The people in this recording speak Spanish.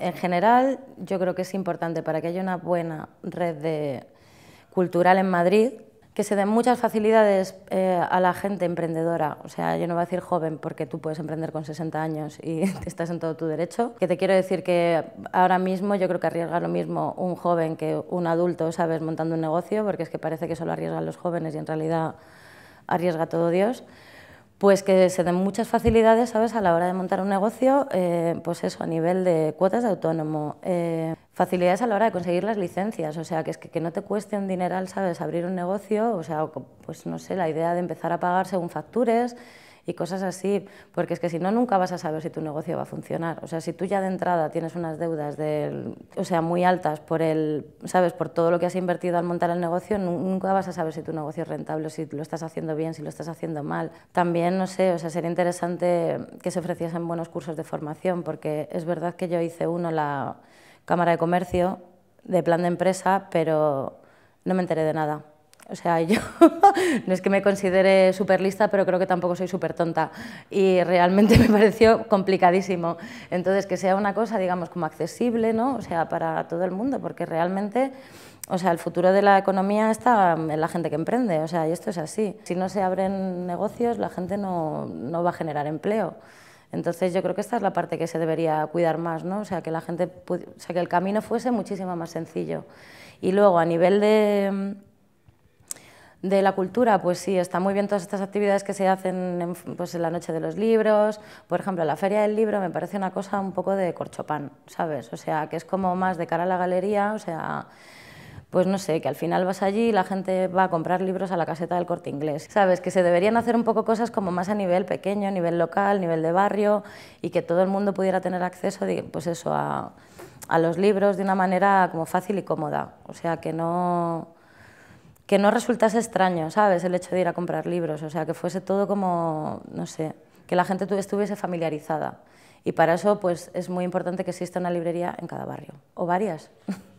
en general yo creo que es importante para que haya una buena red de, cultural en Madrid que se den muchas facilidades eh, a la gente emprendedora. O sea, yo no voy a decir joven porque tú puedes emprender con 60 años y estás en todo tu derecho. Que te quiero decir que ahora mismo yo creo que arriesga lo mismo un joven que un adulto, ¿sabes?, montando un negocio, porque es que parece que solo arriesgan los jóvenes y en realidad arriesga todo Dios. Pues que se den muchas facilidades, ¿sabes?, a la hora de montar un negocio, eh, pues eso, a nivel de cuotas de autónomo, eh, facilidades a la hora de conseguir las licencias, o sea, que es que, que, no te cueste un dineral, ¿sabes?, abrir un negocio, o sea, pues no sé, la idea de empezar a pagar según factures, y cosas así, porque es que si no, nunca vas a saber si tu negocio va a funcionar. O sea, si tú ya de entrada tienes unas deudas del, o sea, muy altas por, el, ¿sabes? por todo lo que has invertido al montar el negocio, nunca vas a saber si tu negocio es rentable, si lo estás haciendo bien, si lo estás haciendo mal. También, no sé, o sea, sería interesante que se ofreciesen buenos cursos de formación, porque es verdad que yo hice uno en la Cámara de Comercio de plan de empresa, pero no me enteré de nada. O sea, yo no es que me considere súper lista, pero creo que tampoco soy súper tonta. Y realmente me pareció complicadísimo. Entonces, que sea una cosa, digamos, como accesible, ¿no? O sea, para todo el mundo, porque realmente... O sea, el futuro de la economía está en la gente que emprende, o sea, y esto es así. Si no se abren negocios, la gente no, va a generar empleo. Entonces yo creo que esta es la parte que se debería cuidar más, ¿no? O sea, que la gente, o sea, que el camino fuese muchísimo más sencillo. Y luego, a nivel de, de la cultura, pues sí, está muy bien todas estas actividades que se hacen en, pues en la noche de los libros, por ejemplo, la feria del libro me parece una cosa un poco de corchopán, ¿sabes? O sea, que es como más de cara a la galería, o sea, pues no sé, que al final vas allí y la gente va a comprar libros a la caseta del corte inglés. Sabes, que se deberían hacer un poco cosas como más a nivel pequeño, a nivel local, nivel de barrio, y que todo el mundo pudiera tener acceso pues eso, a, a los libros de una manera como fácil y cómoda. O sea, que no que no resultase extraño, ¿sabes? El hecho de ir a comprar libros, o sea, que fuese todo como, no sé, que la gente estuviese familiarizada. Y para eso, pues, es muy importante que exista una librería en cada barrio, o varias.